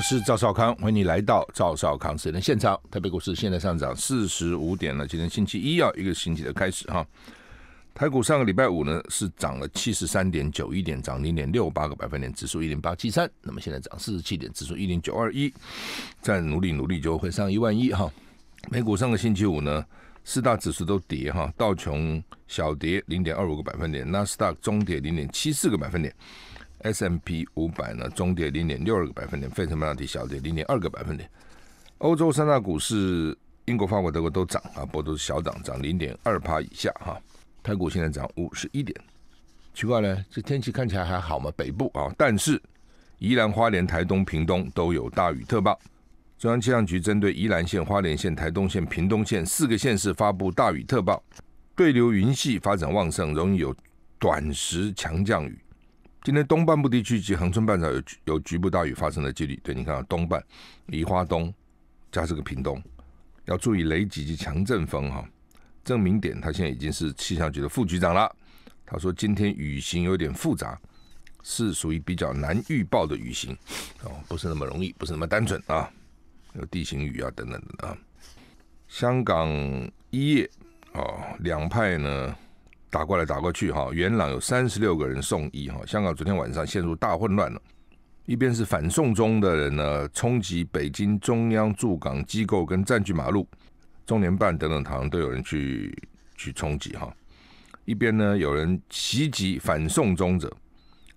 我是赵少康，欢迎你来到赵少康私人现场。台北股市现在上涨四十五点了，今天星期一啊，一个星期的开始哈。台股上个礼拜五呢是涨了七十三点九一点，涨零点六八个百分点，指数一点八七三。那么现在涨四十七点，指数一点九二一，再努力努力就会上一万一哈。美股上个星期五呢，四大指数都跌哈，道琼小跌零点二五个百分点，纳斯达克中跌零点七四个百分点。S M P 五百呢，中跌零点六二个百分点，费城半导体小跌零点二个百分点。欧洲三大股市，英国、法国、德国都涨啊，波都是小涨，涨零点二帕以下哈。台股现在涨五十一点。奇怪呢，这天气看起来还好嘛，北部啊，但是宜兰、花莲、台东、屏东都有大雨特报。中央气象局针对宜兰县、花莲县、台东县、屏东县四个县市发布大雨特报，对流云系发展旺盛，容易有短时强降雨。今天东半部地区及恒春半岛有有局部大雨发生的几率。对，你看啊，东半，梨花东加这个屏东，要注意雷击及强阵风哈。郑明典他现在已经是气象局的副局长了。他说今天雨型有点复杂，是属于比较难预报的雨型哦，不是那么容易，不是那么单纯啊，有地形雨啊等等的啊。香港一夜哦，两派呢？打过来打过去，哈，元朗有三十六个人送医，哈，香港昨天晚上陷入大混乱了，一边是反送中的人呢，冲击北京中央驻港机构跟占据马路、中联办等等，堂都有人去去冲击，哈，一边呢有人袭击反送中者，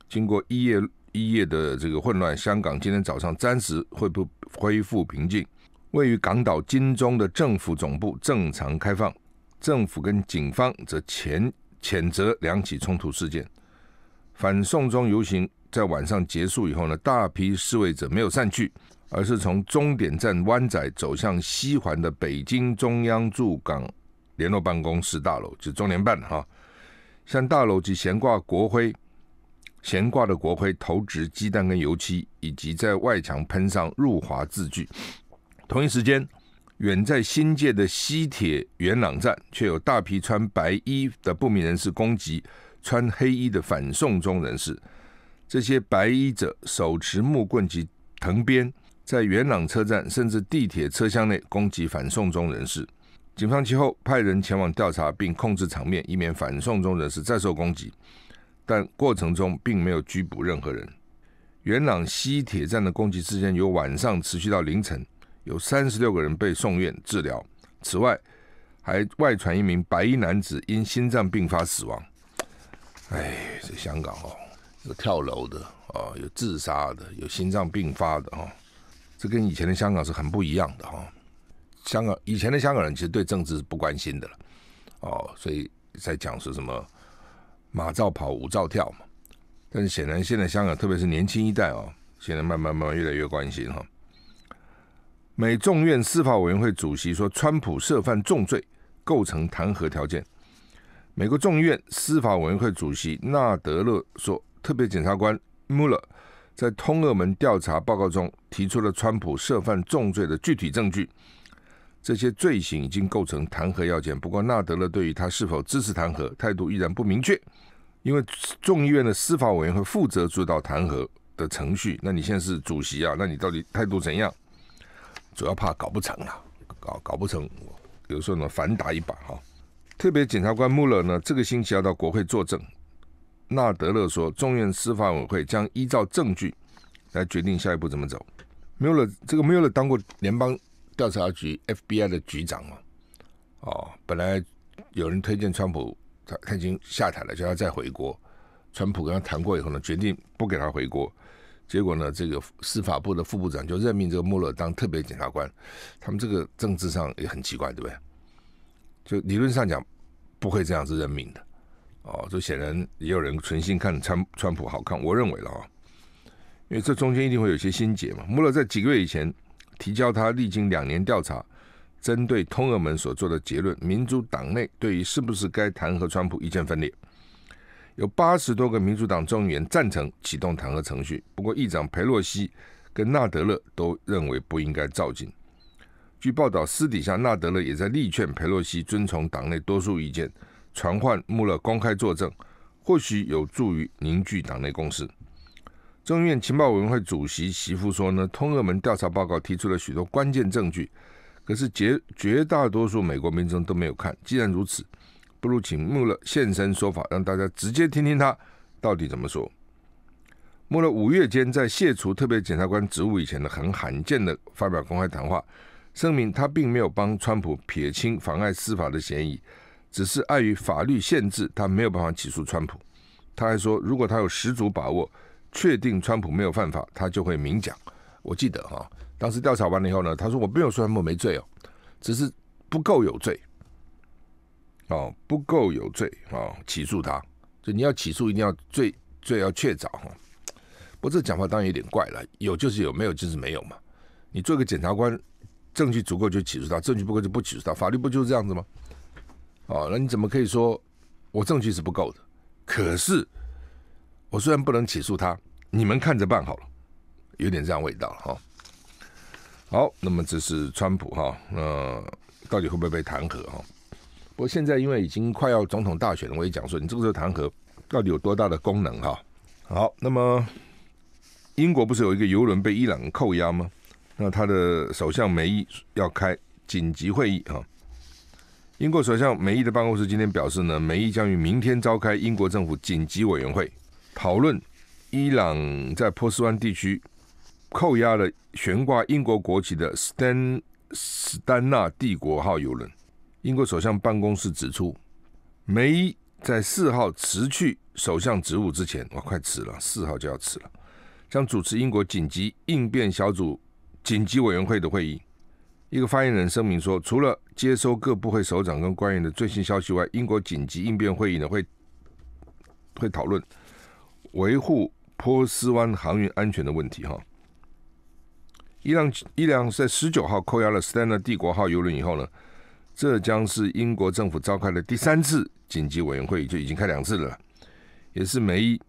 经过一夜一夜的这个混乱，香港今天早上暂时会不恢复平静，位于港岛金钟的政府总部正常开放，政府跟警方则前。谴责两起冲突事件，反送中游行在晚上结束以后呢，大批示威者没有散去，而是从终点站湾仔走向西环的北京中央驻港联络办公室大楼，就是中联办哈。向大楼及悬挂国徽、悬挂的国徽投掷鸡蛋跟油漆，以及在外墙喷上“入华”字句。同一时间。远在新界的西铁元朗站，却有大批穿白衣的不明人士攻击穿黑衣的反送中人士。这些白衣者手持木棍及藤鞭，在元朗车站甚至地铁车厢内攻击反送中人士。警方其后派人前往调查并控制场面，以免反送中人士再受攻击。但过程中并没有拘捕任何人。元朗西铁站的攻击事件由晚上持续到凌晨。有三十六个人被送院治疗，此外，还外传一名白衣男子因心脏病发死亡。哎，这香港哦，有跳楼的哦，有自杀的，有心脏病发的哦，这跟以前的香港是很不一样的哈。香港以前的香港人其实对政治是不关心的了，哦，所以在讲说什么马照跑，舞照跳嘛。但是显然现在香港，特别是年轻一代哦，现在慢慢慢慢越来越关心哈。美众院司法委员会主席说，川普涉犯重罪，构成弹劾条件。美国众议院司法委员会主席纳德勒说，特别检察官穆勒在通俄门调查报告中提出了川普涉犯重罪的具体证据，这些罪行已经构成弹劾要件。不过，纳德勒对于他是否支持弹劾态度依然不明确，因为众议院的司法委员会负责主导弹劾的程序。那你现在是主席啊？那你到底态度怎样？主要怕搞不成了，搞搞不成，比如说呢，反打一把哈。特别检察官穆勒呢，这个星期要到国会作证。纳德勒说，众院司法委员会将依照证据来决定下一步怎么走。穆勒这个穆勒当过联邦调查局 FBI 的局长嘛？哦，本来有人推荐川普，他他已经下台了，叫他再回国。川普跟他谈过以后呢，决定不给他回国。结果呢？这个司法部的副部长就任命这个穆勒当特别检察官。他们这个政治上也很奇怪，对不对？就理论上讲，不会这样子任命的。哦，这显然也有人存心看川川普好看。我认为了啊，因为这中间一定会有些心结嘛。穆勒在几个月以前提交他历经两年调查针对通俄门所做的结论，民主党内对于是不是该弹劾川普意见分裂。有八十多个民主党众议员赞成启动弹劾程序，不过议长佩洛西跟纳德勒都认为不应该照进。据报道，私底下纳德勒也在力劝佩洛西遵从党内多数意见，传唤穆勒公开作证，或许有助于凝聚党内共识。众议院情报委员会主席席夫说呢，通俄门调查报告提出了许多关键证据，可是绝绝大多数美国民众都没有看。既然如此，不如请穆勒现身说法，让大家直接听听他到底怎么说。穆勒五月间在卸除特别检察官职务以前的很罕见的发表公开谈话，声明他并没有帮川普撇清妨碍司法的嫌疑，只是碍于法律限制，他没有办法起诉川普。他还说，如果他有十足把握，确定川普没有犯法，他就会明讲。我记得哈，当时调查完了以后呢，他说我没有说他们没罪哦，只是不够有罪。哦，不够有罪啊！起诉他，就你要起诉，一定要罪罪要确凿哈。不，这讲话当然有点怪了，有就是有，没有就是没有嘛。你做个检察官，证据足够就起诉他，证据不够就不起诉他，法律不就是这样子吗？哦，那你怎么可以说我证据是不够的？可是我虽然不能起诉他，你们看着办好了，有点这样味道哈。好，那么这是川普哈，那到底会不会被弹劾哈？不过现在因为已经快要总统大选了，我也讲说你这个时候弹劾到底有多大的功能哈？好，那么英国不是有一个油轮被伊朗扣押吗？那他的首相梅伊要开紧急会议哈？英国首相梅伊的办公室今天表示呢，梅伊将于明天召开英国政府紧急委员会，讨论伊朗在波斯湾地区扣押了悬挂英国国旗的斯坦斯坦纳帝国号油轮。英国首相办公室指出，梅伊在四号辞去首相职务之前，我快辞了，四号就要辞了，将主持英国紧急应变小组紧急委员会的会议。一个发言人声明说，除了接收各部会首长跟官员的最新消息外，英国紧急应变会议呢会会讨论维护波斯湾航运安全的问题。哈，伊朗伊朗在十九号扣押了 Stena 帝国号游轮以后呢？这将是英国政府召开的第三次紧急委员会，就已经开两次了，也是梅伊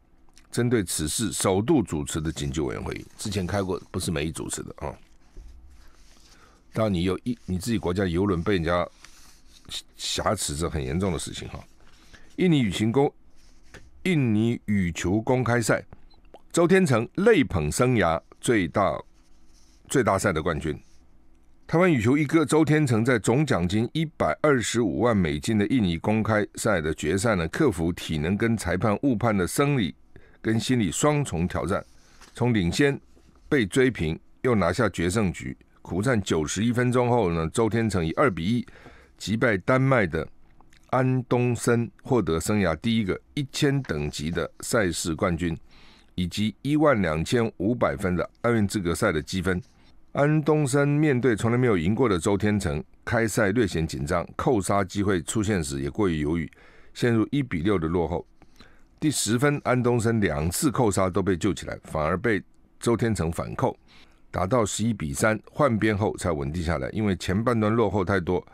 针对此事首度主持的紧急委员会之前开过不是梅伊主持的啊。当你有一你自己国家游轮被人家挟持，着很严重的事情哈。印尼羽球公，印尼羽球公开赛，周天成泪捧生涯最大最大赛的冠军。台湾羽球一哥周天成在总奖金一百二十五万美金的印尼公开赛的决赛呢，克服体能跟裁判误判的生理跟心理双重挑战，从领先被追平又拿下决胜局，苦战九十一分钟后呢，周天成以二比一击败丹麦的安东森，获得生涯第一个一千等级的赛事冠军，以及一万两千五百分的奥运资格赛的积分。安东森面对从来没有赢过的周天成，开赛略显紧张，扣杀机会出现时也过于犹豫，陷入一比六的落后。第十分，安东森两次扣杀都被救起来，反而被周天成反扣，打到十一比三，换边后才稳定下来。因为前半段落后太多，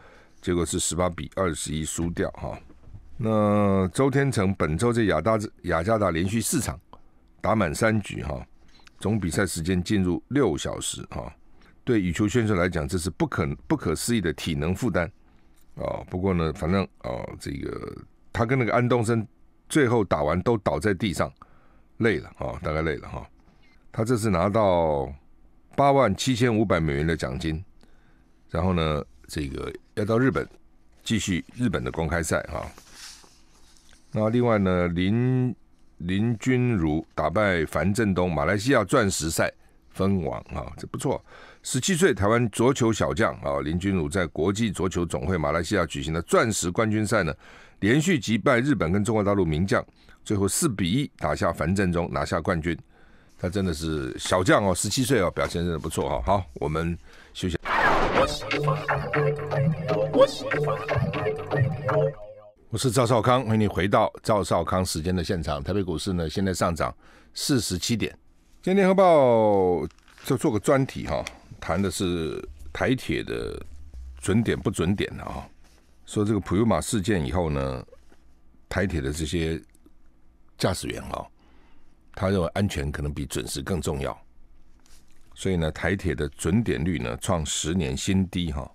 结果是十八比二十一输掉哈。那周天成本周在雅大雅加达连续四场打满三局哈，总比赛时间进入六小时哈。对羽球选手来讲，这是不可不可思议的体能负担，啊，不过呢，反正啊，这个他跟那个安东森最后打完都倒在地上，累了啊，大概累了哈。他这次拿到八万七千五百美元的奖金，然后呢，这个要到日本继续日本的公开赛哈。那另外呢，林林君如打败樊振东，马来西亚钻石赛。分王啊，这不错。十七岁台湾桌球小将啊，林君儒在国际桌球总会马来西亚举行的钻石冠军赛呢，连续击败日本跟中国大陆名将，最后四比一打下樊振中，拿下冠军。他真的是小将哦，十七岁哦，表现真的不错哦。好，我们休息。我喜欢，我喜欢，我是赵少康，欢迎回到赵少康时间的现场。台北股市呢，现在上涨四十七点。今天《联合报》就做个专题哈，谈的是台铁的准点不准点的啊。说这个普悠马事件以后呢，台铁的这些驾驶员哈，他认为安全可能比准时更重要。所以呢，台铁的准点率呢创十年新低哈。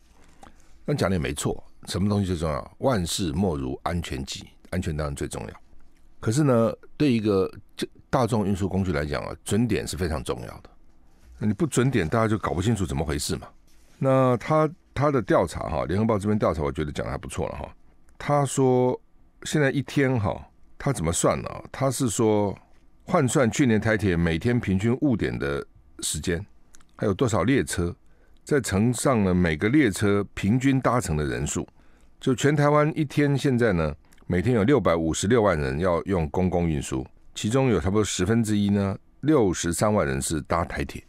那讲的也没错，什么东西最重要？万事莫如安全级，安全当然最重要。可是呢，对一个大众运输工具来讲啊，准点是非常重要的。你不准点，大家就搞不清楚怎么回事嘛。那他他的调查哈，《联合报》这边调查，我觉得讲的还不错了哈。他说现在一天哈，他怎么算呢？他是说换算去年台铁每天平均误点的时间，还有多少列车在乘上呢？每个列车平均搭乘的人数，就全台湾一天现在呢，每天有六百五十六万人要用公共运输。其中有差不多十分之一呢，六十三万人是搭台铁，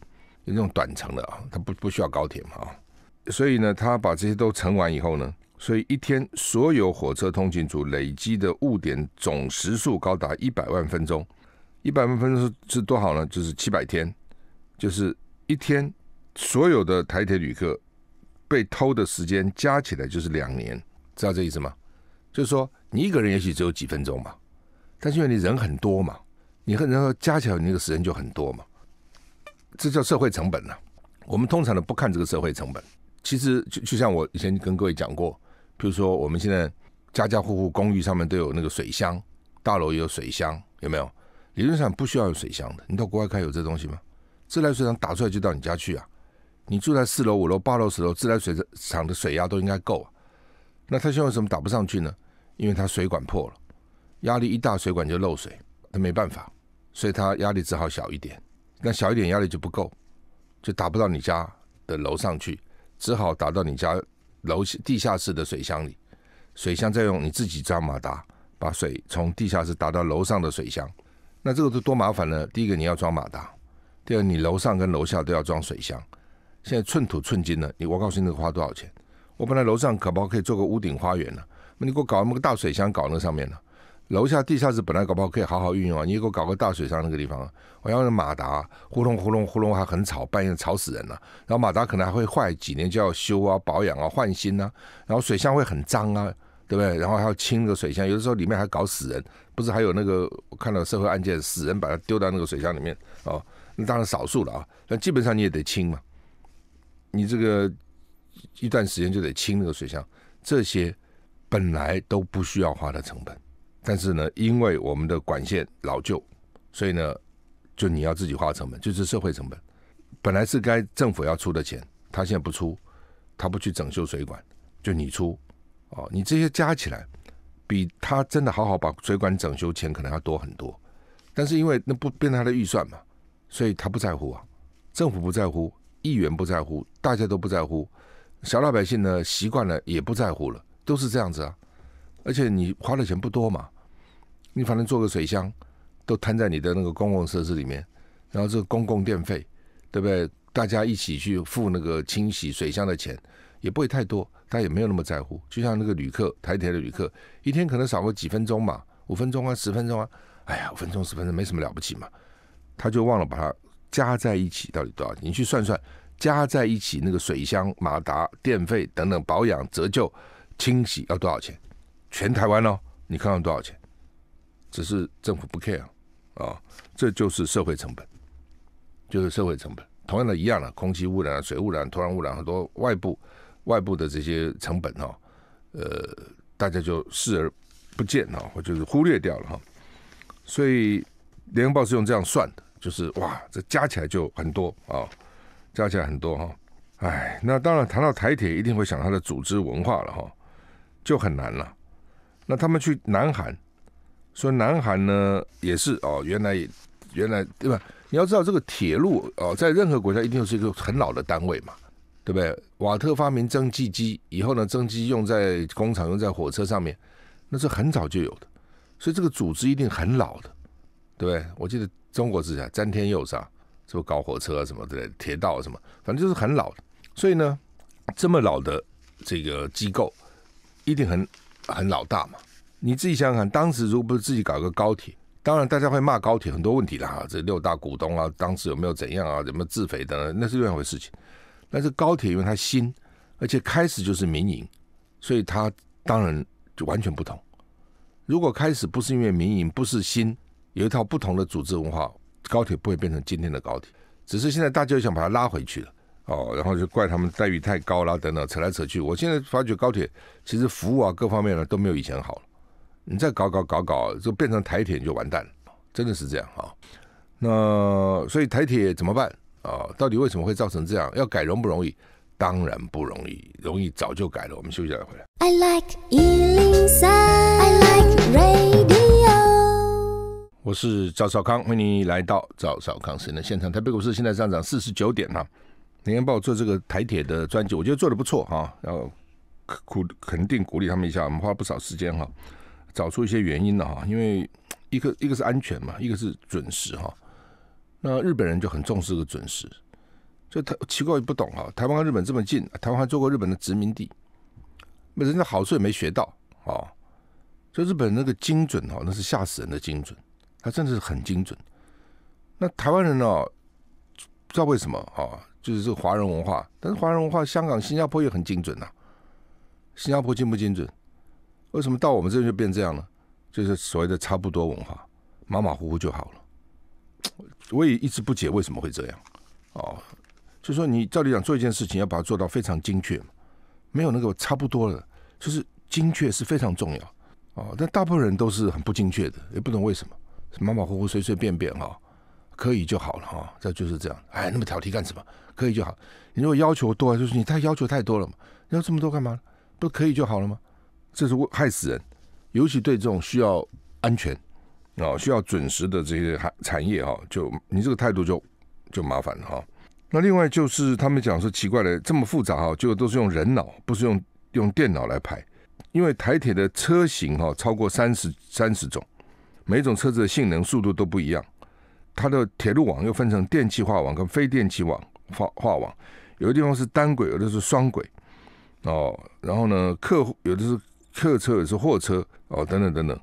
有那种短程的啊，他不不需要高铁嘛啊，所以呢，他把这些都乘完以后呢，所以一天所有火车通勤组累积的误点总时数高达一百万分钟，一百万分钟是是多少呢？就是七百天，就是一天所有的台铁旅客被偷的时间加起来就是两年，知道这意思吗？就是说你一个人也许只有几分钟嘛。但是因为你人很多嘛，你和人后加起来那个时间就很多嘛，这叫社会成本呐。我们通常都不看这个社会成本，其实就就像我以前跟各位讲过，比如说我们现在家家户户公寓上面都有那个水箱，大楼也有水箱，有没有？理论上不需要有水箱的。你到国外看有这东西吗？自来水厂打出来就到你家去啊，你住在四楼、五楼、八楼、十楼，自来水厂的水压都应该够啊。那他现在为什么打不上去呢？因为它水管破了。压力一大，水管就漏水，他没办法，所以他压力只好小一点。那小一点压力就不够，就打不到你家的楼上去，只好打到你家楼地下室的水箱里。水箱再用你自己装马达，把水从地下室打到楼上的水箱。那这个是多麻烦呢？第一个你要装马达，第二你楼上跟楼下都要装水箱。现在寸土寸金了，你我告诉你那个花多少钱。我本来楼上可不可以做个屋顶花园呢？那你给我搞那么个大水箱搞那上面呢？楼下地下室本来搞不好可以好好运用啊，你给我搞个大水箱那个地方，我要是马达，呼隆呼隆呼隆还很吵，半夜吵死人了。然后马达可能还会坏，几年就要修啊、保养啊、换新啊。然后水箱会很脏啊，对不对？然后还要清那个水箱，有的时候里面还搞死人，不是还有那个我看到社会案件死人把它丢到那个水箱里面哦，那当然少数了啊，那基本上你也得清嘛。你这个一段时间就得清那个水箱，这些本来都不需要花的成本。但是呢，因为我们的管线老旧，所以呢，就你要自己花成本，就是社会成本。本来是该政府要出的钱，他现在不出，他不去整修水管，就你出。哦，你这些加起来，比他真的好好把水管整修钱可能要多很多。但是因为那不变他的预算嘛，所以他不在乎啊。政府不在乎，议员不在乎，大家都不在乎，小老百姓呢习惯了也不在乎了，都是这样子啊。而且你花的钱不多嘛。你反正做个水箱，都摊在你的那个公共设施里面，然后这个公共电费，对不对？大家一起去付那个清洗水箱的钱，也不会太多，他也没有那么在乎。就像那个旅客，台铁的旅客，一天可能少个几分钟嘛，五分钟啊，十分钟啊，哎呀，五分钟十分钟没什么了不起嘛，他就忘了把它加在一起，到底多少钱？你去算算，加在一起那个水箱、马达、电费等等保养、折旧、清洗要多少钱？全台湾哦，你看看多少钱？只是政府不 care，啊，这就是社会成本，就是社会成本。同样的一样的空气污染、水污染、土壤污染，很多外部外部的这些成本哦。呃，大家就视而不见呢，或是忽略掉了哈。所以《联合报》是用这样算的，就是哇，这加起来就很多啊，加起来很多哈。哎，那当然谈到台铁，一定会想它的组织文化了哈，就很难了。那他们去南韩。所以，南韩呢也是哦，原来原来对吧？你要知道，这个铁路哦，在任何国家一定是一个很老的单位嘛，对不对？瓦特发明蒸汽机以后呢，蒸汽用在工厂、用在火车上面，那是很早就有的。所以这个组织一定很老的，对不对？我记得中国是啥，詹天佑上就搞火车啊什么之类的，铁道什么，反正就是很老。的。所以呢，这么老的这个机构一定很很老大嘛。你自己想想看，当时如果不是自己搞一个高铁，当然大家会骂高铁很多问题啦。这六大股东啊，当时有没有怎样啊？有没有自肥等等，那是另外一回事情。但是高铁因为它新，而且开始就是民营，所以它当然就完全不同。如果开始不是因为民营，不是新，有一套不同的组织文化，高铁不会变成今天的高铁。只是现在大家又想把它拉回去了，哦，然后就怪他们待遇太高啦等等，扯来扯去。我现在发觉高铁其实服务啊各方面呢都没有以前好你再搞搞搞搞，就变成台铁就完蛋了，真的是这样啊！那所以台铁怎么办啊？到底为什么会造成这样？要改容不容易？当然不容易，容易早就改了。我们休息一回来。I like eating sun. I like radio. 我是赵少康，欢迎你来到赵少康新的现场。台北股市现在上涨四十九点啊！林安帮我做这个台铁的专辑，我觉得做的不错哈，然后鼓肯定鼓励他们一下，我们花了不少时间哈。找出一些原因了哈，因为一个一个是安全嘛，一个是准时哈。那日本人就很重视这个准时，就他奇怪也不懂啊。台湾跟日本这么近，台湾还做过日本的殖民地，那人家好处也没学到哦。就日本那个精准哦，那是吓死人的精准，他真的是很精准。那台湾人呢，不知道为什么啊，就是这个华人文化，但是华人文化，香港、新加坡也很精准呐。新加坡精不精准？为什么到我们这就变这样了？就是所谓的差不多文化，马马虎虎就好了。我也一直不解为什么会这样。哦，就说你照理讲做一件事情要把它做到非常精确，没有那个差不多的，就是精确是非常重要。哦，但大部分人都是很不精确的，也不懂为什么马马虎虎、随随便便哈，可以就好了哈，这就是这样。哎，那么挑剔干什么？可以就好。你如果要求多，就是你太要求太多了嘛。要这么多干嘛？不可以就好了吗？这是会害死人，尤其对这种需要安全、啊需要准时的这些产产业哈，就你这个态度就就麻烦了哈。那另外就是他们讲说奇怪的这么复杂哈，就都是用人脑，不是用用电脑来排，因为台铁的车型哈超过三十三十种，每种车子的性能、速度都不一样。它的铁路网又分成电气化网跟非电气网化化网，有的地方是单轨，有的是双轨，哦，然后呢，客户有的是客车也是货车哦，等等等等，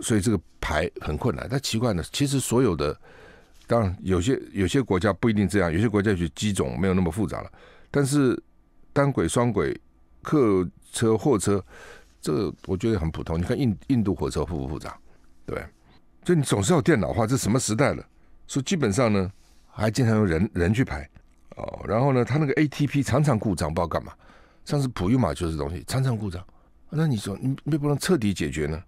所以这个排很困难。但奇怪呢，其实所有的，当然有些有些国家不一定这样，有些国家就机种没有那么复杂了。但是单轨、双轨、客车、货车，这个我觉得很普通。你看印印度火车复不复杂？对，就你总是要电脑化，这什么时代了？以基本上呢，还经常用人人去排哦。然后呢，他那个 ATP 常常故障，不知道干嘛。上次普育马就是东西常常故障。那你说你能不能彻底解决呢？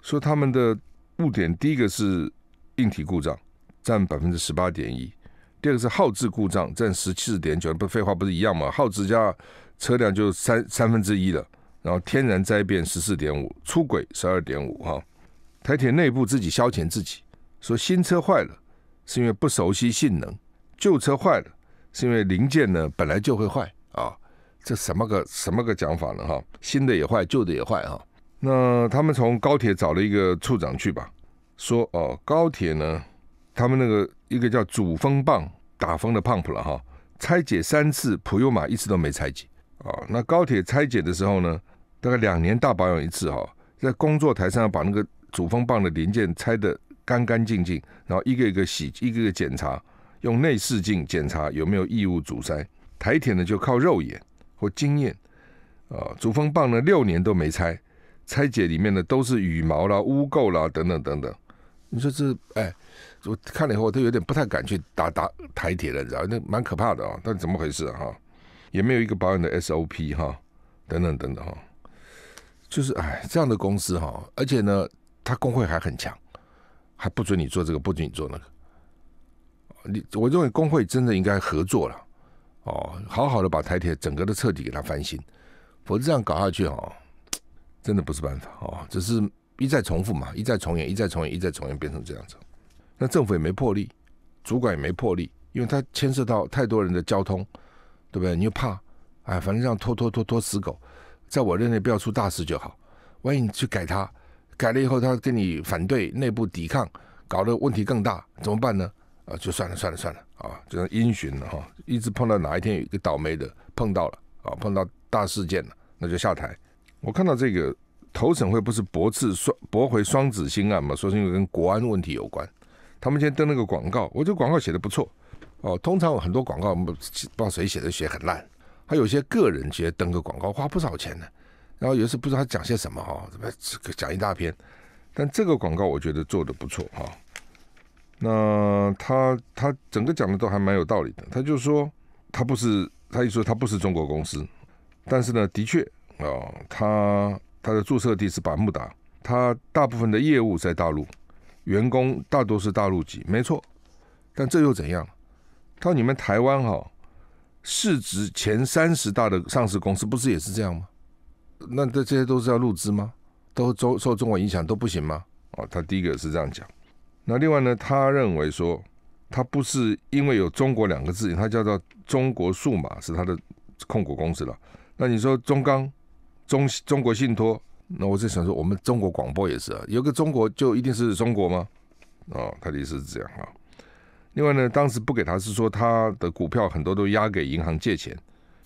说他们的误点，第一个是硬体故障占百分之十八点一，第二个是耗资故障占十四点九，不废话不是一样吗？耗资加车辆就三三分之一了。然后天然灾变十四点五，出轨十二点五哈，台铁内部自己消遣自己，说新车坏了是因为不熟悉性能，旧车坏了是因为零件呢本来就会坏啊。这什么个什么个讲法呢？哈，新的也坏，旧的也坏哈。那他们从高铁找了一个处长去吧，说哦，高铁呢，他们那个一个叫主风棒打风的 pump 了哈，拆解三次，普悠马一次都没拆解啊。那高铁拆解的时候呢，大概两年大保养一次哈，在工作台上把那个主风棒的零件拆的干干净净，然后一个一个洗，一个一个检查，用内视镜检查有没有异物阻塞，台铁呢就靠肉眼。或经验，啊，主风棒呢六年都没拆，拆解里面呢都是羽毛啦、污垢啦等等等等。你说这哎，我看了以后都有点不太敢去打打台铁了，你知道那蛮可怕的啊。但怎么回事哈？也没有一个保养的 SOP 哈，等等等等哈。就是哎，这样的公司哈，而且呢，他工会还很强，还不准你做这个，不准你做那个。你我认为工会真的应该合作了。哦，好好的把台铁整个的彻底给它翻新，否则这样搞下去哦，真的不是办法哦，只是一再重复嘛，一再重演，一再重演，一再重演，变成这样子。那政府也没魄力，主管也没魄力，因为他牵涉到太多人的交通，对不对？你又怕，哎，反正这样拖拖拖拖死狗，在我任内不要出大事就好。万一你去改它，改了以后他跟你反对，内部抵抗，搞得问题更大，怎么办呢？啊，就算了，算了，算了。啊，就像阴循的哈，一直碰到哪一天有一个倒霉的碰到了啊，碰到大事件了，那就下台。我看到这个投审会不是驳斥双驳回双子星案嘛，说是因为跟国安问题有关。他们今天登了个广告，我觉得广告写的不错。哦，通常很多广告我们不知道谁写的，写很烂。还有些个人直接登个广告花不少钱呢，然后有时是不知道他讲些什么哈，这个讲一大篇。但这个广告我觉得做的不错哈。那他他整个讲的都还蛮有道理的，他就说他不是他一说他不是中国公司，但是呢，的确啊，他他的注册地是百慕达，他大部分的业务在大陆，员工大多是大陆籍，没错。但这又怎样？他说你们台湾哈市值前三十大的上市公司不是也是这样吗？那这这些都是要入资吗？都中受中国影响都不行吗？哦，他第一个是这样讲。那另外呢，他认为说，他不是因为有“中国”两个字，他叫做“中国数码”是他的控股公司了。那你说中钢、中中国信托，那我在想说，我们中国广播也是啊，有个“中国”就一定是中国吗？哦，他的意思是这样啊。另外呢，当时不给他是说他的股票很多都押给银行借钱。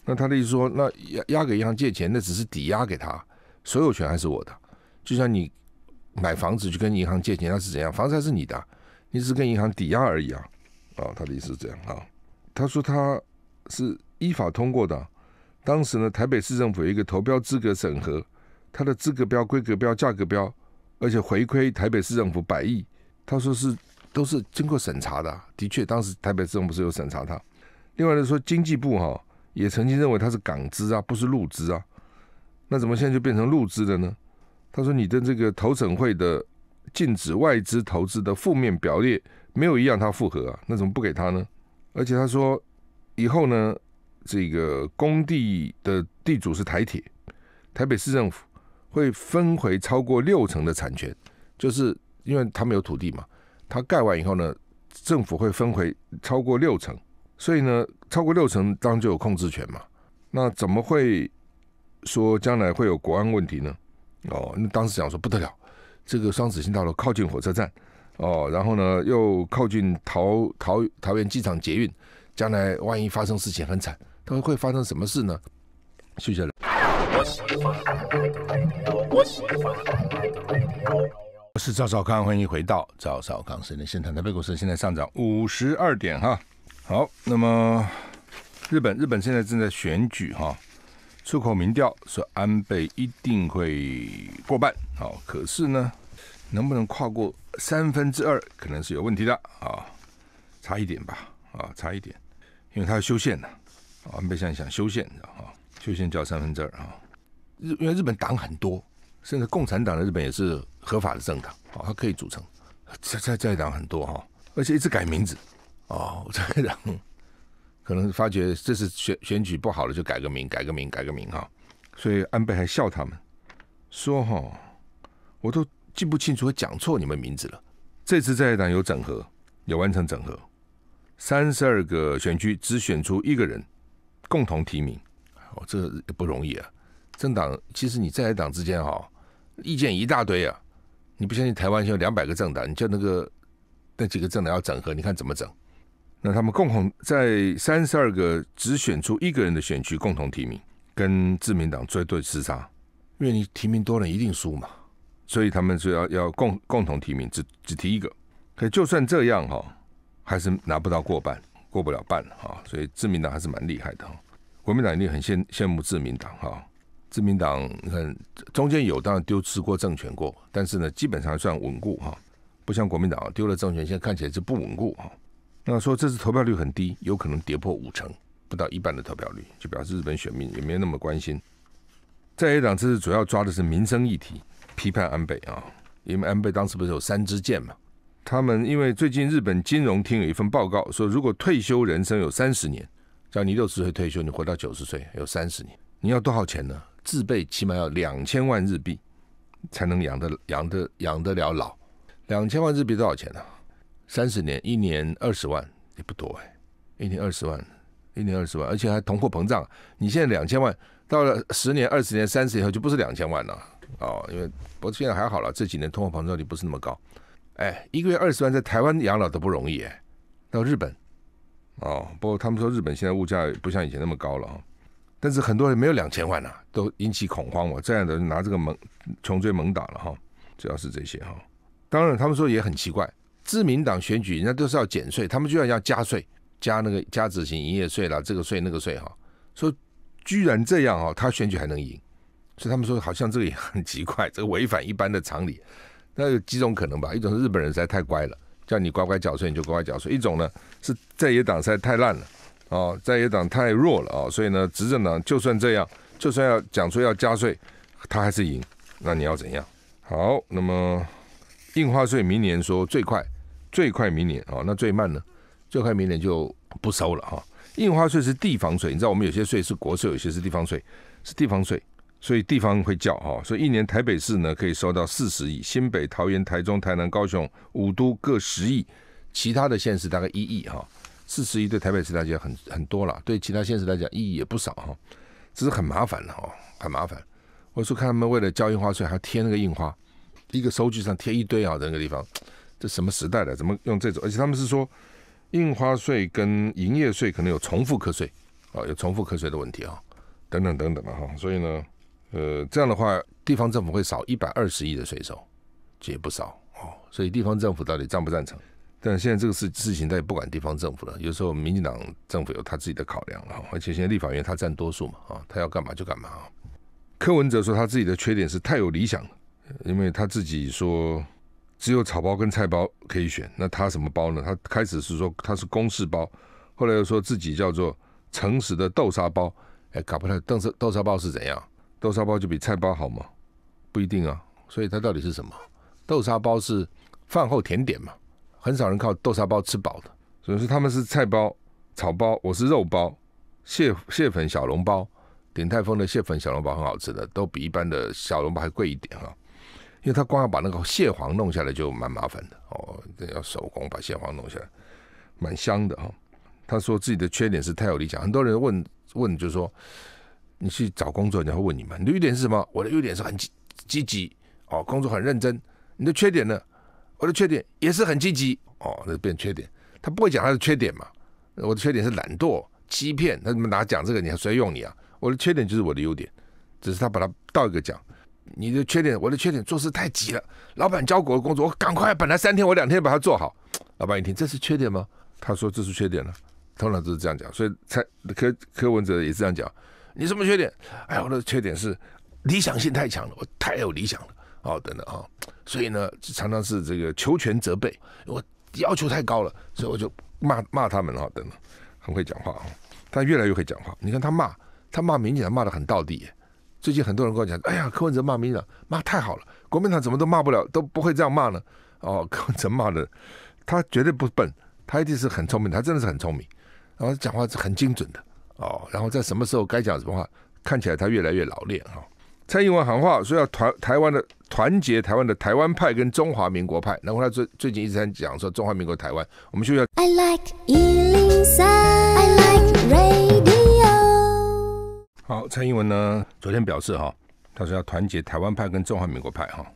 那他的意思说，那押押给银行借钱，那只是抵押给他，所有权还是我的，就像你。买房子去跟银行借钱，他是怎样？房子还是你的，你只是跟银行抵押而已啊，啊，他的意思是这样啊。他说他是依法通过的，当时呢，台北市政府有一个投标资格审核，他的资格标、规格标、价格标，而且回馈台北市政府百亿，他说是都是经过审查的，的确，当时台北市政府是有审查他。另外呢，说，经济部哈也曾经认为他是港资啊，不是陆资啊，那怎么现在就变成陆资的呢？他说：“你的这个投审会的禁止外资投资的负面表列没有一样他符合啊？那怎么不给他呢？而且他说以后呢，这个工地的地主是台铁，台北市政府会分回超过六成的产权，就是因为他没有土地嘛。他盖完以后呢，政府会分回超过六成，所以呢，超过六成当然就有控制权嘛。那怎么会说将来会有国安问题呢？”哦，那当时讲说不得了，这个双子星到了，靠近火车站，哦，然后呢又靠近桃桃桃园机场捷运，将来万一发生事情很惨，他们会发生什么事呢？谢谢了。我是赵少康，欢迎回到赵少康私人现谈台。北股市现在上涨五十二点哈。好，那么日本日本现在正在选举哈。出口民调说安倍一定会过半，好，可是呢，能不能跨过三分之二，可能是有问题的啊，差一点吧，啊，差一点，因为他要修宪呢，安倍现在想修宪，啊，修宪叫三分之二啊，日因为日本党很多，甚至共产党的日本也是合法的政党，哦，它可以组成，在在在党很多哈，而且一直改名字，啊，在党。可能发觉这次选选举不好了，就改个名，改个名，改个名哈。所以安倍还笑他们说：“哈，我都记不清楚，我讲错你们名字了。”这次在野党有整合，有完成整合，三十二个选区只选出一个人共同提名，哦，这不容易啊！政党其实你在野党之间哈，意见一大堆啊。你不相信台湾有两百个政党，你就那个那几个政党要整合，你看怎么整？那他们共同在三十二个只选出一个人的选区共同提名，跟自民党追对厮杀，因为你提名多人一定输嘛，所以他们就要要共共同提名，只只提一个。可就算这样哈，还是拿不到过半，过不了半哈，所以自民党还是蛮厉害的。国民党一定很羡羡慕自民党哈，自民党你看中间有当然丢失过政权过，但是呢基本上还算稳固哈，不像国民党丢了政权，现在看起来是不稳固哈。那说这次投票率很低，有可能跌破五成，不到一半的投票率，就表示日本选民也没有那么关心。在野党这次主要抓的是民生议题，批判安倍啊，因为安倍当时不是有三支箭嘛？他们因为最近日本金融厅有一份报告说，如果退休人生有三十年，叫你六十岁退休，你活到九十岁有三十年，你要多少钱呢？自备起码要两千万日币才能养得养得养得了老。两千万日币多少钱呢？三十年，一年二十万也不多哎，一年二十万，一年二十万，而且还通货膨胀。你现在两千万，到了十年、二十年、三十以后就不是两千万了哦。因为不过现在还好了，这几年通货膨胀率不是那么高。哎，一个月二十万，在台湾养老都不容易哎。到日本哦，不过他们说日本现在物价不像以前那么高了啊。但是很多人没有两千万呐，都引起恐慌我这样的人拿这个猛穷追猛打了哈，主要是这些哈。当然，他们说也很奇怪。自民党选举，人家都是要减税，他们居然要加税，加那个加执行营业税啦，这个税那个税哈，说居然这样哦，他选举还能赢，所以他们说好像这个也很奇怪，这个违反一般的常理。那有几种可能吧？一种是日本人实在太乖了，叫你乖乖缴税你就乖乖缴税；一种呢是在野党实在太烂了，哦，在野党太弱了啊，所以呢执政党就算这样，就算要讲说要加税，他还是赢，那你要怎样？好，那么印花税明年说最快。最快明年啊，那最慢呢？最快明年就不收了哈。印花税是地方税，你知道我们有些税是国税，有些是地方税，是地方税，所以地方会叫哈。所以一年台北市呢可以收到四十亿，新北、桃园、台中、台南、高雄五都各十亿，其他的县市大概一亿哈。四十亿对台北市来讲很很多了，对其他县市来讲意义也不少哈。只是很麻烦了哈，很麻烦。我说看他们为了交印花税，还贴那个印花，一个收据上贴一堆啊，那个地方。这什么时代的？怎么用这种？而且他们是说，印花税跟营业税可能有重复课税，啊，有重复课税的问题啊，等等等等的哈，所以呢，呃，这样的话，地方政府会少 一百二十亿的税收，也不少哦，所以地方政府到底赞不赞成？但现在这个事事情，他也不管地方政府了。有时候，民进党政府有他自己的考量啊，而且现在立法院他占多数嘛，啊，他要干嘛就干嘛。啊。柯文哲说他自己的缺点是太有理想了，因为他自己说。只有草包跟菜包可以选，那他什么包呢？他开始是说他是公式包，后来又说自己叫做诚实的豆沙包，哎，搞不太豆沙豆沙包是怎样？豆沙包就比菜包好吗？不一定啊。所以它到底是什么？豆沙包是饭后甜点嘛，很少人靠豆沙包吃饱的。所以说他们是菜包、草包，我是肉包、蟹蟹粉小笼包，鼎泰丰的蟹粉小笼包很好吃的，都比一般的小笼包还贵一点哈。因为他光要把那个蟹黄弄下来就蛮麻烦的哦，这要手工把蟹黄弄下来，蛮香的哈。他说自己的缺点是太有理想，很多人问问就是说，你去找工作，人家会问你嘛？你的优点是什么？我的优点是很积积极哦，工作很认真。你的缺点呢？我的缺点也是很积极哦，那变缺点。他不会讲他的缺点嘛？我的缺点是懒惰、欺骗。那怎么拿讲这个？你还谁用你啊？我的缺点就是我的优点，只是他把它倒一个讲。你的缺点，我的缺点，做事太急了。老板交给我工作，我赶快，本来三天我两天把它做好。老板一听，这是缺点吗？他说这是缺点了。通常都是这样讲，所以才柯柯文哲也是这样讲。你什么缺点？哎呀，我的缺点是理想性太强了，我太有理想了。哦等等啊，所以呢，常常是这个求全责备，我要求太高了，所以我就骂骂他们啊等等，很会讲话啊。他越来越会讲话，你看他骂他骂民进，他骂的很到底。最近很多人跟我讲，哎呀，柯文哲骂民党，骂太好了，国民党怎么都骂不了，都不会这样骂呢？哦，柯文哲骂的，他绝对不笨，他一定是很聪明，他真的是很聪明，然后讲话是很精准的哦，然后在什么时候该讲什么话，看起来他越来越老练哦。蔡英文喊话说要团台湾的团结，台湾的台湾派跟中华民国派，然后他最最近一直在讲说中华民国台湾，我们需要。好，蔡英文呢？昨天表示哈，他说要团结台湾派跟中华民国派哈。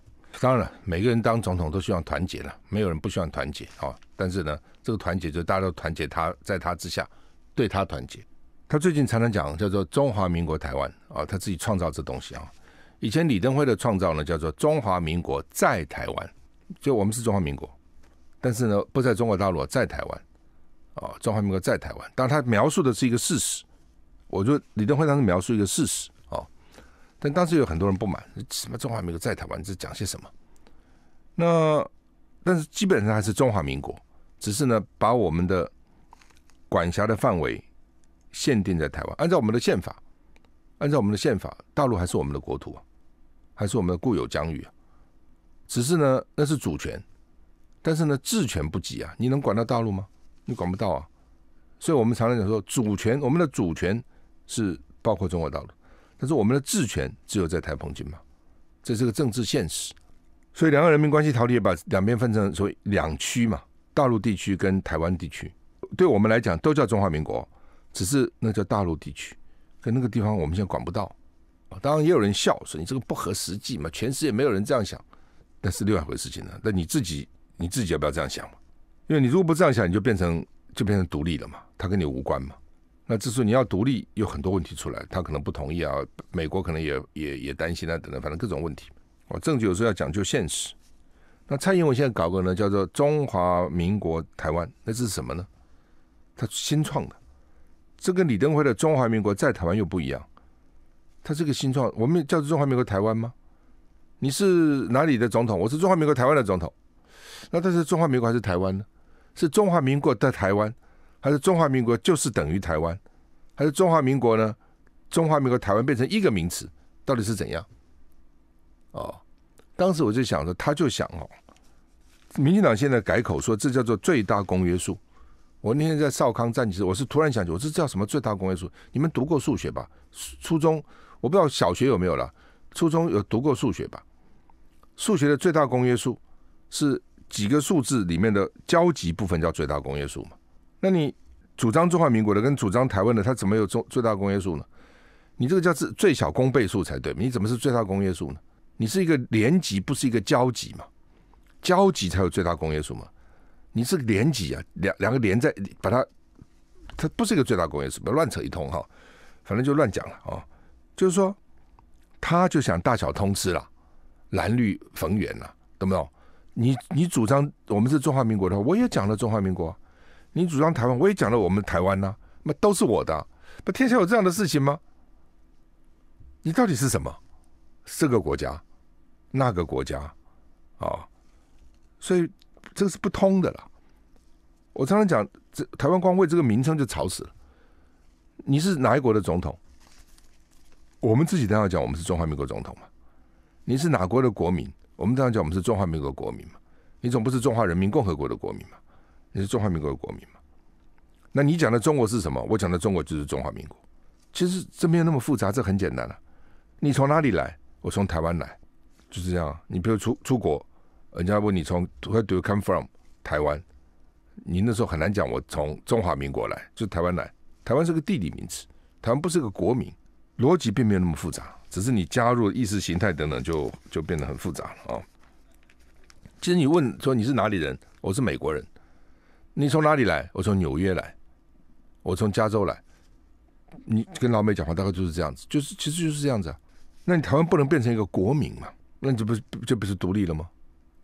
当然了，每个人当总统都需要团结了，没有人不希望团结啊。但是呢，这个团结就大家都团结他在他之下，对他团结。他最近常常讲叫做中华民国台湾啊，他自己创造这东西啊。以前李登辉的创造呢叫做中华民国在台湾，就我们是中华民国，但是呢不在中国大陆，在台湾啊，中华民国在台湾。当然他描述的是一个事实。我就李登辉当时描述一个事实啊，但当时有很多人不满，什么中华民国在台湾这讲些什么？那但是基本上还是中华民国，只是呢把我们的管辖的范围限定在台湾。按照我们的宪法，按照我们的宪法，大陆还是我们的国土啊，还是我们的固有疆域啊。只是呢那是主权，但是呢治权不及啊，你能管到大陆吗？你管不到啊。所以我们常常讲说主权，我们的主权。是包括中国大陆，但是我们的治权只有在台澎金嘛，这是个政治现实。所以两岸人民关系条例把两边分成所谓两区嘛，大陆地区跟台湾地区，对我们来讲都叫中华民国，只是那叫大陆地区，可那个地方我们现在管不到。当然也有人笑说你这个不合实际嘛，全世界没有人这样想，那是另外一回事情了。那你自己你自己要不要这样想嘛？因为你如果不这样想，你就变成就变成独立了嘛，它跟你无关嘛。那自是你要独立，有很多问题出来，他可能不同意啊。美国可能也也也担心啊，等等，反正各种问题。哦，政治有时候要讲究现实。那蔡英文现在搞个呢，叫做“中华民国台湾”，那这是什么呢？他新创的，这跟李登辉的“中华民国”在台湾又不一样。他这个新创，我们叫做“中华民国台湾”吗？你是哪里的总统？我是“中华民国台湾”的总统。那他是中华民国还是台湾呢？是中华民国在台湾。还是中华民国就是等于台湾，还是中华民国呢？中华民国台湾变成一个名词，到底是怎样？哦，当时我就想着，他就想哦，民进党现在改口说这叫做最大公约数。我那天在少康站时，我是突然想起，我这叫什么最大公约数？你们读过数学吧？初中我不知道小学有没有了，初中有读过数学吧？数学的最大公约数是几个数字里面的交集部分叫最大公约数嘛？那你主张中华民国的跟主张台湾的，他怎么有中最大公约数呢？你这个叫最最小公倍数才对，你怎么是最大公约数呢？你是一个连级，不是一个交集嘛？交集才有最大公约数嘛？你是连级啊，两两个连在，把它，它不是一个最大公约数，不要乱扯一通哈，反正就乱讲了啊。就是说，他就想大小通吃了，蓝绿逢源了，懂不懂？你你主张我们是中华民国的话，我也讲了中华民国。你主张台湾，我也讲了我们台湾呢，那都是我的，不，天下有这样的事情吗？你到底是什么？这个国家，那个国家，啊？所以这个是不通的了。我常常讲，这台湾光为这个名称就吵死了。你是哪一国的总统？我们自己都要讲，我们是中华民国总统嘛。你是哪国的国民？我们当然讲，我们是中华民国国民嘛。你总不是中华人民共和国的国民嘛？你是中华民国的国民嘛？那你讲的中国是什么？我讲的中国就是中华民国。其实这没有那么复杂，这很简单了。你从哪里来？我从台湾来，就是这样。你比如出出国，人家问你从 Where do you come from？台湾，你那时候很难讲我从中华民国来，就台湾来。台湾是个地理名词，台湾不是个国民。逻辑并没有那么复杂，只是你加入意识形态等等，就就变得很复杂了啊。其实你问说你是哪里人？我是美国人。你从哪里来？我从纽约来，我从加州来。你跟老美讲话大概就是这样子，就是其实就是这样子。那你台湾不能变成一个国民嘛？那你这不是就不是独立了吗？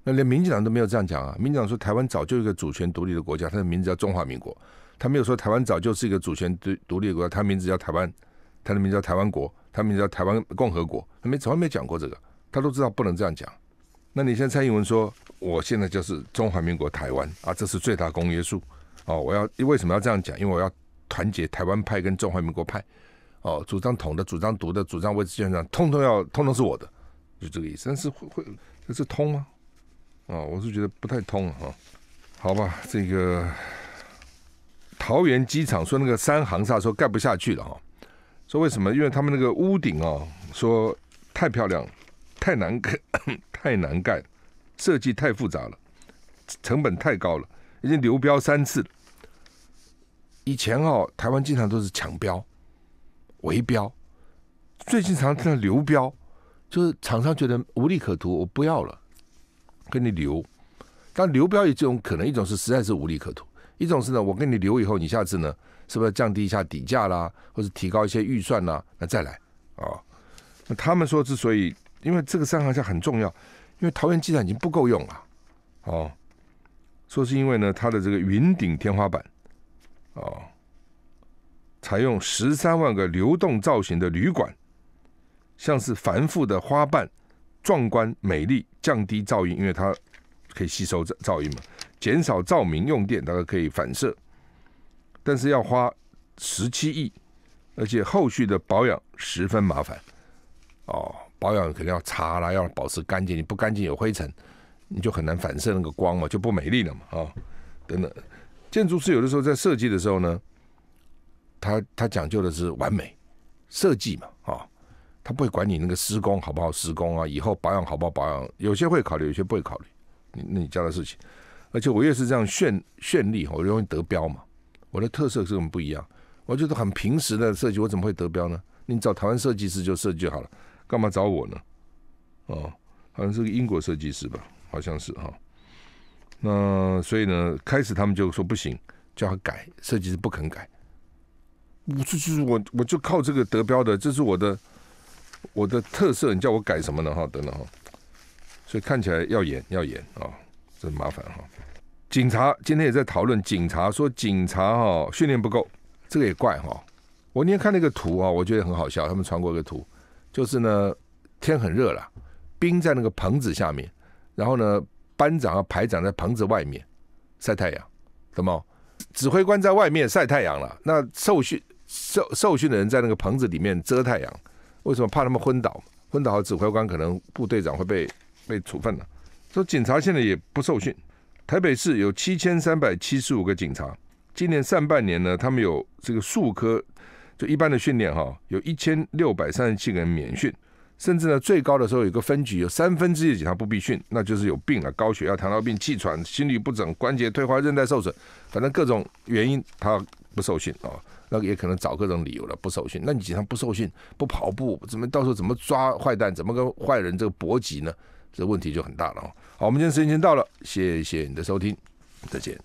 那连民进党都没有这样讲啊！民进党说台湾早就一个主权独立的国家，它的名字叫中华民国。他没有说台湾早就是一个主权独独立的国家，它名字叫台湾，它的名字叫台湾国，它名字叫台湾共和国。他没从来没讲过这个，他都知道不能这样讲。那你现在蔡英文说。我现在就是中华民国台湾啊，这是最大公约数哦。我要为什么要这样讲？因为我要团结台湾派跟中华民国派哦，主张统的、主张独的、主张维持现状，通通要通通是我的，就这个意思。但是会会这是通吗？啊，我是觉得不太通啊。好吧，这个桃园机场说那个三航厦说盖不下去了哈。说为什么？因为他们那个屋顶啊，说太漂亮，太难盖，太难盖。设计太复杂了，成本太高了，已经流标三次。以前哦，台湾经常都是抢标、围标，最近常听到流标，就是厂商觉得无利可图，我不要了，给你留。但流标有这种可能，一种是实在是无利可图，一种是呢，我给你留以后，你下次呢，是不是降低一下底价啦，或者提高一些预算啦，那再来啊。那他们说，之所以因为这个三行架很重要。因为桃园机场已经不够用了，哦，说是因为呢，它的这个云顶天花板，哦，采用十三万个流动造型的铝管，像是繁复的花瓣，壮观美丽，降低噪音，因为它可以吸收噪噪音嘛，减少照明用电，大概可以反射，但是要花十七亿，而且后续的保养十分麻烦，哦。保养肯定要擦啦，要保持干净。你不干净有灰尘，你就很难反射那个光嘛，就不美丽了嘛啊！等等，建筑师有的时候在设计的时候呢，他他讲究的是完美设计嘛啊，他不会管你那个施工好不好施工啊，以后保养好不好保养，有些会考虑，有些不会考虑，你那你家的事情。而且我越是这样炫绚丽，我容易得标嘛。我的特色是什么不一样？我觉得很平时的设计，我怎么会得标呢？你找台湾设计师就设计就好了。干嘛找我呢？哦，好像是个英国设计师吧，好像是哈。那所以呢，开始他们就说不行，叫他改，设计师不肯改。我就是我，我就靠这个得标的，这是我的我的特色。你叫我改什么呢？哈，等等哈。所以看起来要严要严啊，真麻烦哈。警察今天也在讨论，警察说警察哈训练不够，这个也怪哈。我今天看那个图啊，我觉得很好笑，他们传过一个图。就是呢，天很热了，兵在那个棚子下面，然后呢，班长和排长在棚子外面晒太阳，怎么，指挥官在外面晒太阳了？那受训受受训的人在那个棚子里面遮太阳，为什么怕他们昏倒？昏倒后，指挥官可能部队长会被被处分了。说警察现在也不受训，台北市有七千三百七十五个警察，今年上半年呢，他们有这个数科。就一般的训练哈，有一千六百三十七人免训，甚至呢最高的时候，有个分局有三分之一警察不必训，那就是有病啊，高血压、糖尿病、气喘、心律不整、关节退化、韧带受损，反正各种原因他不受训啊，那也可能找各种理由了不受训。那你经常不受训，不跑步，怎么到时候怎么抓坏蛋，怎么跟坏人这个搏击呢？这问题就很大了。好，我们今天时间已经到了，谢谢你的收听，再见。